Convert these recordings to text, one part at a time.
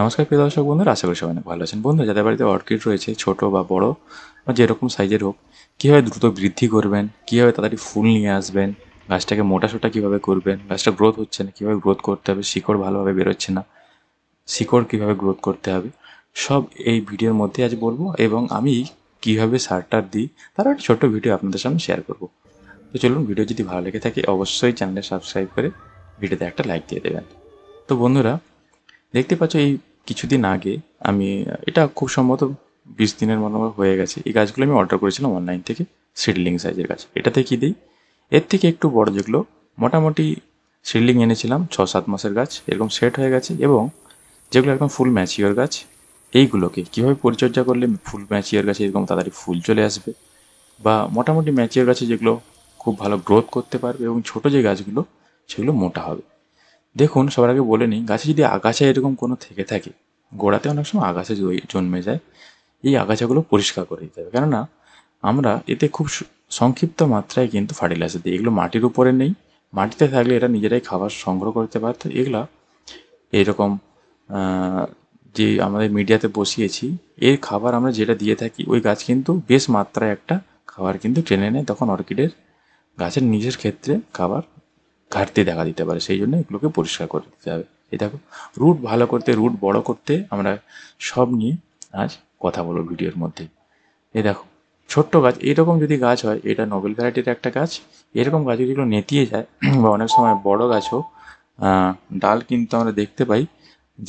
নমস্কার প্রিয় দর্শক বন্ধুরা আশা করি সবাই অনেক ভালো আছেন বন্ধু যাদের বাড়িতে অর্কিড রয়েছে ছোট বা বড় বা যেরকম সাইজের হোক কীভাবে দ্রুত বৃদ্ধি করবেন কীভাবে তাড়াতাড়ি ফুল নিয়ে আসবেন গাছটাকে সোটা কীভাবে করবেন গাছটা গ্রোথ হচ্ছে না কীভাবে গ্রোথ করতে হবে শিকড় ভালোভাবে বেরোচ্ছে না শিকড় কীভাবে গ্রোথ করতে হবে সব এই ভিডিওর মধ্যে আজ বলবো এবং আমি কীভাবে সারটার দিই তার একটা ছোট ভিডিও আপনাদের সামনে শেয়ার করব তো চলুন ভিডিও যদি ভালো লেগে থাকে অবশ্যই চ্যানেলে সাবস্ক্রাইব করে ভিডিওতে একটা লাইক দিয়ে দেবেন তো বন্ধুরা দেখতে পাচ্ছ এই কিছুদিন আগে আমি এটা খুব সম্ভবত বিশ দিনের মনে হয়ে গেছে এই গাছগুলো আমি অর্ডার করেছিলাম অনলাইন থেকে সিডলিং সাইজের গাছ এটাতে কী দিই এর থেকে একটু বড় যেগুলো মোটামুটি সিডলিং এনেছিলাম ছ সাত মাসের গাছ এরকম সেট হয়ে গেছে এবং যেগুলো একদম ফুল ম্যাচিওর গাছ এইগুলোকে কীভাবে পরিচর্যা করলে ফুল ম্যাচিওর গাছে এরকম তাড়াতাড়ি ফুল চলে আসবে বা মোটামুটি ম্যাচিওর গাছে যেগুলো খুব ভালো গ্রোথ করতে পারবে এবং ছোটো যে গাছগুলো সেগুলো মোটা হবে দেখুন সবার আগে বলে নিই গাছে যদি আগাছা এরকম কোনো থেকে থাকে গোড়াতে অনেক সময় আগাছা জন্মে যায় এই আগাছাগুলো পরিষ্কার করে দিতে হবে কেননা আমরা এতে খুব সংক্ষিপ্ত মাত্রায় কিন্তু ফার্টিলাইজার দিই এগুলো মাটির উপরে নেই মাটিতে থাকলে এরা নিজেরাই খাবার সংগ্রহ করতে পারত এগুলা এরকম যে আমাদের মিডিয়াতে বসিয়েছি এর খাবার আমরা যেটা দিয়ে থাকি ওই গাছ কিন্তু বেশ মাত্রায় একটা খাবার কিন্তু টেনে নেয় তখন অর্কিডের গাছের নিজের ক্ষেত্রে খাবার ঘাটতি দেখা দিতে পারে সেই জন্য এগুলোকে পরিষ্কার করে দিতে হবে এই দেখো রুট ভালো করতে রুট বড় করতে আমরা সব নিয়ে আজ কথা বলবো ভিডিওর মধ্যে এ দেখো ছোট্ট গাছ এরকম যদি গাছ হয় এটা নোবেল ভ্যারাইটির একটা গাছ এরকম গাছ যেগুলো নেতিয়ে যায় বা অনেক সময় বড় গাছও ডাল কিন্তু আমরা দেখতে পাই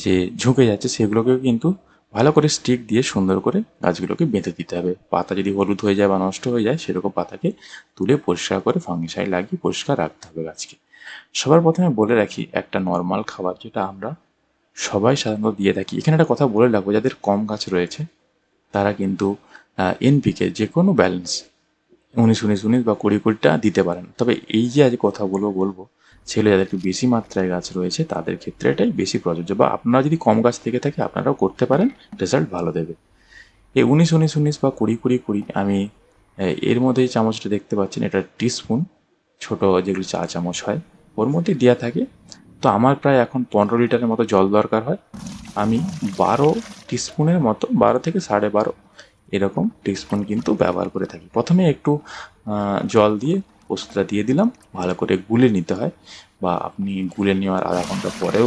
যে ঝুঁকে যাচ্ছে সেগুলোকেও কিন্তু ভালো করে স্টিক দিয়ে সুন্দর করে গাছগুলোকে বেঁধে দিতে হবে পাতা যদি হলুদ হয়ে যায় বা নষ্ট হয়ে যায় সেরকম পাতাকে তুলে পরিষ্কার করে ফাঙ্গিসাইড লাগিয়ে পরিষ্কার রাখতে হবে গাছকে সবার প্রথমে বলে রাখি একটা নর্মাল খাবার যেটা আমরা সবাই সাধারণত দিয়ে থাকি এখানে একটা কথা বলে রাখবো যাদের কম গাছ রয়েছে তারা কিন্তু এনপিকে যে কোনো ব্যালেন্স উনিশ উনিশ উনিশ বা কুড়ি কুড়িটা দিতে পারেন তবে এই যে আজ কথা বলবো বলবো ছেলে একটু বেশি মাত্রায় গাছ রয়েছে তাদের ক্ষেত্রে এটাই বেশি প্রযোজ্য বা আপনারা যদি কম গাছ থেকে থাকে আপনারাও করতে পারেন রেজাল্ট ভালো দেবে এই উনিশ উনিশ উনিশ বা কুড়ি কুড়ি কুড়ি আমি এর মধ্যে চামচটা দেখতে পাচ্ছেন এটা টিস্পুন ছোটো যেগুলি চা চামচ হয় ওর মধ্যে দেওয়া থাকে তো আমার প্রায় এখন পনেরো লিটারের মতো জল দরকার হয় আমি বারো টিস্পুনের মতো বারো থেকে সাড়ে বারো এরকম টিস্পুন কিন্তু ব্যবহার করে থাকি প্রথমে একটু জল দিয়ে পোস্তটা দিয়ে দিলাম ভালো করে গুলে নিতে হয় বা আপনি গুলে নেওয়ার আধা ঘন্টা পরেও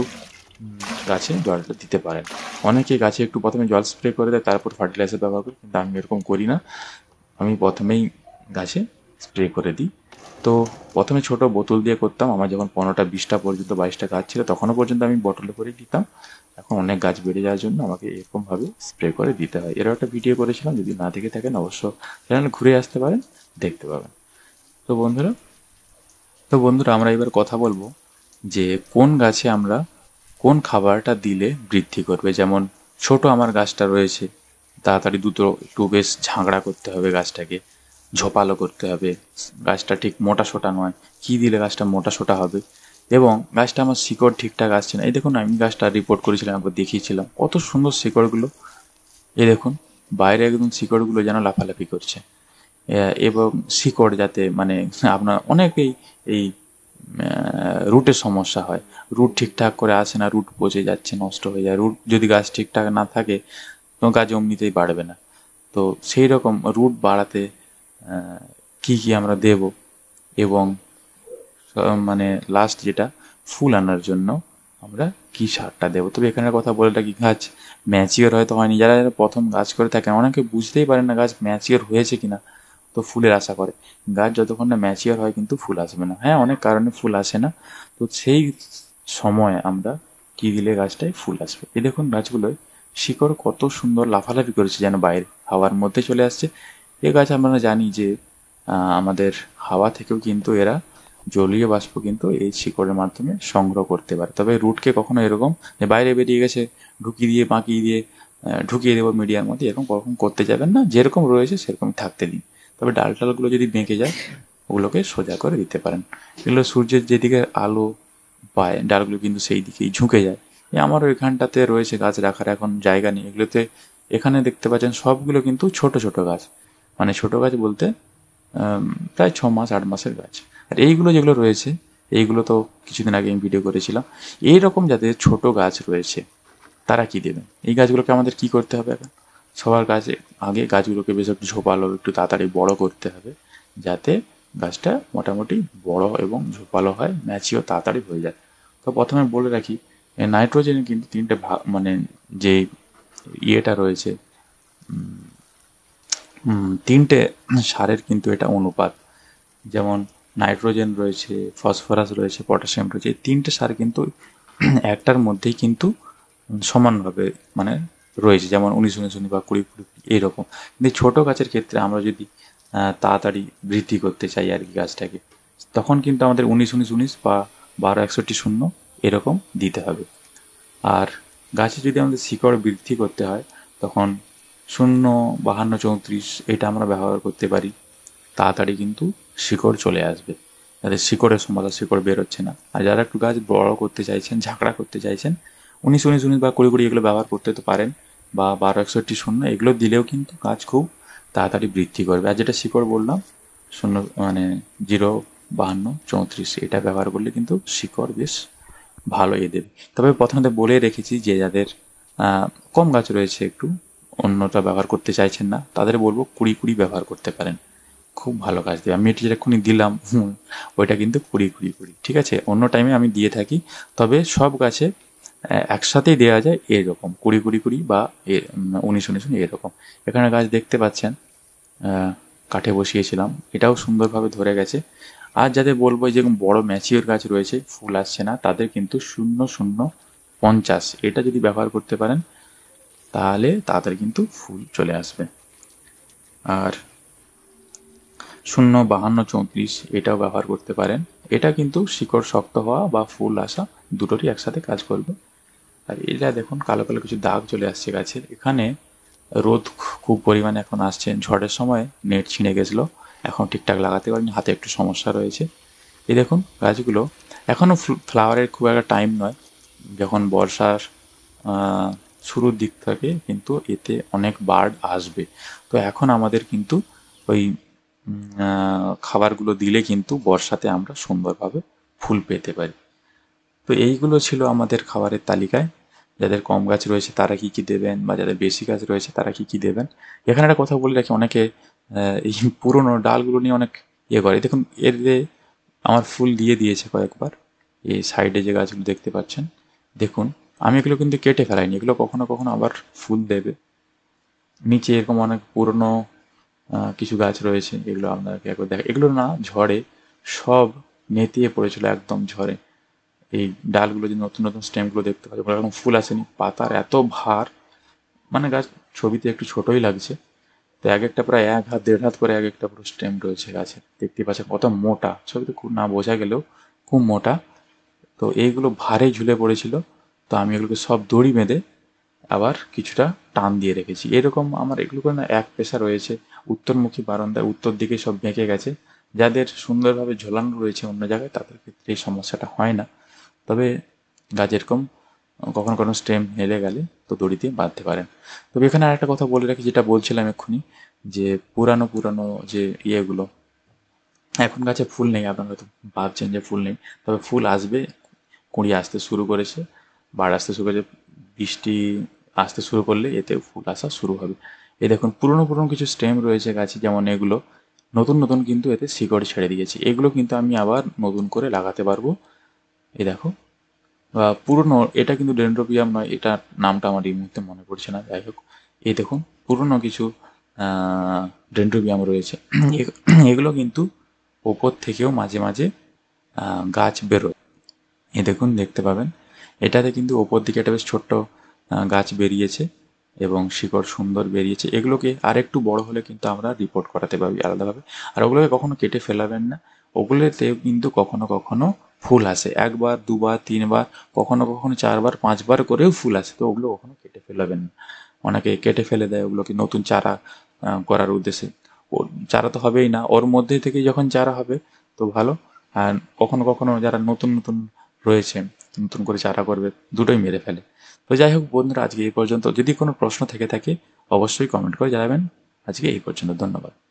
গাছে জলটা দিতে পারেন অনেকে গাছে একটু প্রথমে জল স্প্রে করে দেয় তারপর ফার্টিলাইজার ব্যবহার করি কিন্তু আমি এরকম করি না আমি প্রথমেই গাছে স্প্রে করে দিই তো প্রথমে ছোট বোতল দিয়ে করতাম আমার যখন পনেরোটা বিশটা পর্যন্ত বাইশটা গাছ ছিল তখনও পর্যন্ত আমি বটলে করেই দিতাম এখন অনেক গাছ বেড়ে যাওয়ার জন্য আমাকে এরকমভাবে স্প্রে করে দিতে হয় এরও একটা ভিডিও করেছিলাম যদি না দেখে থাকেন অবশ্য সেখানে ঘুরে আসতে পারেন দেখতে পাবেন তো বন্ধুরা তো বন্ধুরা আমরা এবার কথা বলবো যে কোন গাছে আমরা কোন খাবারটা দিলে বৃদ্ধি করবে যেমন ছোট আমার গাছটা রয়েছে তাড়াতাড়ি দুটো একটু বেশ ঝাঁকড়া করতে হবে গাছটাকে ঝোপালো করতে হবে গাছটা ঠিক মোটা সোটা নয় কী দিলে গাছটা মোটা সোটা হবে এবং গাছটা আমার শিকড় ঠিকঠাক আসছে না এই দেখুন আমি গাছটা রিপোর্ট করেছিলাম একবার দেখিয়েছিলাম কত সুন্দর শিকড়গুলো এই দেখুন বাইরে একদম শিকড়গুলো যেন লাফালাফি করছে এবং শিকড় যাতে মানে আপনার অনেকেই এই রুটের সমস্যা হয় রুট ঠিকঠাক করে আসে না রুট পচে যাচ্ছে নষ্ট হয়ে যায় রুট যদি গাছ ঠিকঠাক না থাকে তো গাছ অমনিতেই বাড়বে না তো সেই রকম রুট বাড়াতে কি কি আমরা দেব এবং মানে লাস্ট যেটা ফুল আনার জন্য আমরা কি সারটা দেবো তবে এখানে কথা বলে রাখি গাছ ম্যাচিওর হয়তো হয়নি যারা যারা প্রথম গাছ করে থাকে অনেকে বুঝতেই পারে না গাছ ম্যাচিওর হয়েছে কিনা তো ফুলের আশা করে গাছ যতক্ষণ না ম্যাচিওর হয় কিন্তু ফুল আসবে না হ্যাঁ অনেক কারণে ফুল আসে না তো সেই সময় আমরা কি দিলে গাছটায় ফুল আসবে এই দেখুন গাছগুলোয় শিকড় কত সুন্দর লাফালাফি করেছে যেন বাইরে হাওয়ার মধ্যে চলে আসছে এ গাছ আমরা জানি যে আমাদের হাওয়া থেকেও কিন্তু এরা জলীয় বাষ্প কিন্তু এই শিকড়ের মাধ্যমে সংগ্রহ করতে পারে তবে রুটকে কখনো এরকম যে বাইরে বেরিয়ে গেছে ঢুকিয়ে দিয়ে বাঁকিয়ে দিয়ে ঢুকিয়ে দেবো মিডিয়ার মধ্যে এরকম কখন করতে যাবেন না যেরকম রয়েছে সেরকম থাকতে দিন তবে ডাল টালগুলো যদি বেঁকে যায় ওগুলোকে সোজা করে দিতে পারেন এগুলো সূর্যের যেদিকে আলো পায় ডালগুলো কিন্তু সেই দিকেই ঝুঁকে যায় আমার এখানটাতে রয়েছে গাছ রাখার এখন জায়গা নেই এগুলোতে এখানে দেখতে পাচ্ছেন সবগুলো কিন্তু ছোট ছোট গাছ মানে ছোটো গাছ বলতে প্রায় ছ মাস আট মাসের গাছ আর এইগুলো যেগুলো রয়েছে এইগুলো তো কিছুদিন আগে আমি ভিডিও করেছিলাম এই রকম যাদের ছোট গাছ রয়েছে তারা কি দেবেন এই গাছগুলোকে আমাদের কি করতে হবে এখন সবার গাছে আগে গাছগুলোকে বেশ একটু ঝোপালো একটু তাড়াতাড়ি বড় করতে হবে যাতে গাছটা মোটামুটি বড় এবং ঝোপালো হয় ম্যাচিও তাড়াতাড়ি হয়ে যায় তো প্রথমে বলে রাখি নাইট্রোজেনের কিন্তু তিনটে ভাগ মানে যে ইয়েটা রয়েছে তিনটে সারের কিন্তু এটা অনুপাত যেমন নাইট্রোজেন রয়েছে ফসফরাস রয়েছে পটাশিয়াম রয়েছে এই তিনটে সার কিন্তু একটার মধ্যেই কিন্তু সমানভাবে মানে রয়েছে যেমন উনিশ উনিশ উনিশ বা কুড়ি কুড়ি এইরকম কিন্তু ছোটো গাছের ক্ষেত্রে আমরা যদি তাড়াতাড়ি বৃদ্ধি করতে চাই আর কি গাছটাকে তখন কিন্তু আমাদের উনিশ উনিশ উনিশ বা বারো একষট্টি শূন্য এরকম দিতে হবে আর গাছে যদি আমাদের শিকড় বৃদ্ধি করতে হয় তখন শূন্য বাহান্ন চৌত্রিশ এটা আমরা ব্যবহার করতে পারি তাড়াতাড়ি কিন্তু শিকড় চলে আসবে যাদের শিকড়ের সমস্যা শিকড় বেরোচ্ছে না আর যারা একটু গাছ বড় করতে চাইছেন ঝাঁকড়া করতে চাইছেন উনিশ উনিশ উনিশ বা কুড়ি কুড়ি এগুলো ব্যবহার করতে তো পারেন বা বারো একষট্টি শূন্য এগুলো দিলেও কিন্তু গাছ খুব তাড়াতাড়ি বৃদ্ধি করবে আর যেটা শিকড় বললাম শূন্য মানে জিরো বাহান্ন চৌত্রিশ এটা ব্যবহার করলে কিন্তু শিকড় বেশ ভালো এ দেবে তবে প্রথমত বলে রেখেছি যে যাদের কম গাছ রয়েছে একটু অন্যটা ব্যবহার করতে চাইছেন না তাদের বলবো কুড়ি কুড়ি ব্যবহার করতে পারেন খুব ভালো কাজ দেবে আমি এটি যেটা দিলাম হুম ওইটা কিন্তু কুড়ি কুড়ি কুড়ি ঠিক আছে অন্য টাইমে আমি দিয়ে থাকি তবে সব গাছে একসাথেই দেওয়া যায় এরকম কুড়ি কুড়ি কুড়ি বা উনিশ উনিশ এরকম এখানে গাছ দেখতে পাচ্ছেন কাঠে বসিয়েছিলাম এটাও সুন্দরভাবে ধরে গেছে আর যাদের বলবো যেরকম বড় ম্যাচিওর গাছ রয়েছে ফুল আসছে না তাদের কিন্তু শূন্য শূন্য পঞ্চাশ এটা যদি ব্যবহার করতে পারেন তাহলে তাড়াতাড়ি কিন্তু ফুল চলে আসবে আর শূন্য বাহান্ন চৌত্রিশ এটাও ব্যবহার করতে পারেন এটা কিন্তু শিকড় শক্ত হওয়া বা ফুল আসা দুটোরই একসাথে কাজ করবে আর এটা দেখুন কালো কালো কিছু দাগ চলে আসছে গাছের এখানে রোদ খুব পরিমাণে এখন আসছে ঝড়ের সময় নেট ছিঁড়ে গেছিলো এখন ঠিকঠাক লাগাতে পারিনি হাতে একটু সমস্যা রয়েছে এই দেখুন গাছগুলো এখনও ফ্লাওয়ারের খুব একটা টাইম নয় যখন বর্ষার শুরুর দিক থেকে কিন্তু এতে অনেক বার্ড আসবে তো এখন আমাদের কিন্তু ওই খাবারগুলো দিলে কিন্তু বর্ষাতে আমরা সুন্দরভাবে ফুল পেতে পারি তো এইগুলো ছিল আমাদের খাবারের তালিকায় যাদের কম গাছ রয়েছে তারা কি কি দেবেন বা যাদের বেশি গাছ রয়েছে তারা কি কি দেবেন এখানে একটা কথা বলে রাখি অনেকে এই পুরনো ডালগুলো নিয়ে অনেক ইয়ে করে দেখুন এর আমার ফুল দিয়ে দিয়েছে কয়েকবার এই সাইডে যে গাছগুলো দেখতে পাচ্ছেন দেখুন আমি এগুলো কিন্তু কেটে ফেলাইনি এগুলো কখনো কখনো আবার ফুল দেবে নিচে এরকম অনেক পুরনো কিছু গাছ রয়েছে এগুলো আপনাকে একবার দেখ এগুলো না ঝড়ে সব নেতিয়ে পড়েছিল একদম ঝড়ে এই ডালগুলো যে নতুন নতুন স্টেমগুলো দেখতে পাচ্ছি ওগুলো এখন ফুল আসেনি পাতার এত ভার মানে গাছ ছবিতে একটু ছোটই লাগছে তো এক একটা প্রায় এক হাত দেড় হাত করে এক একটা পুরো স্টেম রয়েছে গাছে দেখতে পাচ্ছেন কত মোটা ছবিতে খুব না বোঝা গেলেও খুব মোটা তো এইগুলো ভারে ঝুলে পড়েছিল তো আমি এগুলোকে সব দড়ি বেঁধে আবার কিছুটা টান দিয়ে রেখেছি এরকম আমার এগুলোকে না এক পেশা রয়েছে উত্তরমুখী বারান্দায় উত্তর দিকে সব বেঁকে গেছে যাদের সুন্দরভাবে ঝোলানো রয়েছে অন্য জায়গায় তাদের ক্ষেত্রে এই সমস্যাটা হয় না তবে গাছ এরকম কখনো কখনো স্টেম হেলে গেলে তো দড়ি দিয়ে বাঁধতে পারেন তবে এখানে আরেকটা কথা বলে রাখি যেটা বলছিলাম এক্ষুনি যে পুরানো পুরানো যে ইয়েগুলো এখন গাছে ফুল নেই আপনারা হয়তো ভাবছেন যে ফুল নেই তবে ফুল আসবে কুঁড়ি আসতে শুরু করেছে বাড় আসতে শুরু করেছে বৃষ্টি আসতে শুরু করলে এতে ফুল আসা শুরু হবে এই দেখুন পুরনো পুরনো কিছু স্টেম রয়েছে গাছে যেমন এগুলো নতুন নতুন কিন্তু এতে শিকড় ছেড়ে দিয়েছে এগুলো কিন্তু আমি আবার নতুন করে লাগাতে পারবো এই দেখো বা পুরনো এটা কিন্তু ডেন্ড্রোপিয়াম নয় এটা নামটা আমার এই মুহূর্তে মনে পড়ছে না যাই হোক এই দেখুন পুরনো কিছু ডেন্ড্রোপিয়াম রয়েছে এগুলো কিন্তু ওপর থেকেও মাঝে মাঝে গাছ বেরোয় এ দেখুন দেখতে পাবেন এটাতে কিন্তু ওপর দিকে একটা বেশ ছোট্ট গাছ বেরিয়েছে এবং শিকড় সুন্দর বেরিয়েছে এগুলোকে আর একটু বড় হলে কিন্তু আমরা রিপোর্ট করাতে পারি আলাদাভাবে আর ওগুলোকে কখনো কেটে ফেলাবেন না ওগুলোতেও কিন্তু কখনো কখনো ফুল আসে একবার দুবার তিনবার কখনো কখনো চারবার পাঁচবার করেও ফুল আসে তো ওগুলো কখনো কেটে ফেলাবেন না অনেকে কেটে ফেলে দেয় ওগুলোকে নতুন চারা করার উদ্দেশ্যে চারা তো হবেই না ওর মধ্যে থেকে যখন চারা হবে তো ভালো আর কখনো কখনো যারা নতুন নতুন রয়েছে নতুন করে চারা করবে দুটোই মেরে ফেলে তো যাই হোক বন্ধুরা আজকে এই পর্যন্ত যদি কোনো প্রশ্ন থেকে থাকে অবশ্যই কমেন্ট করে জানাবেন আজকে এই পর্যন্ত ধন্যবাদ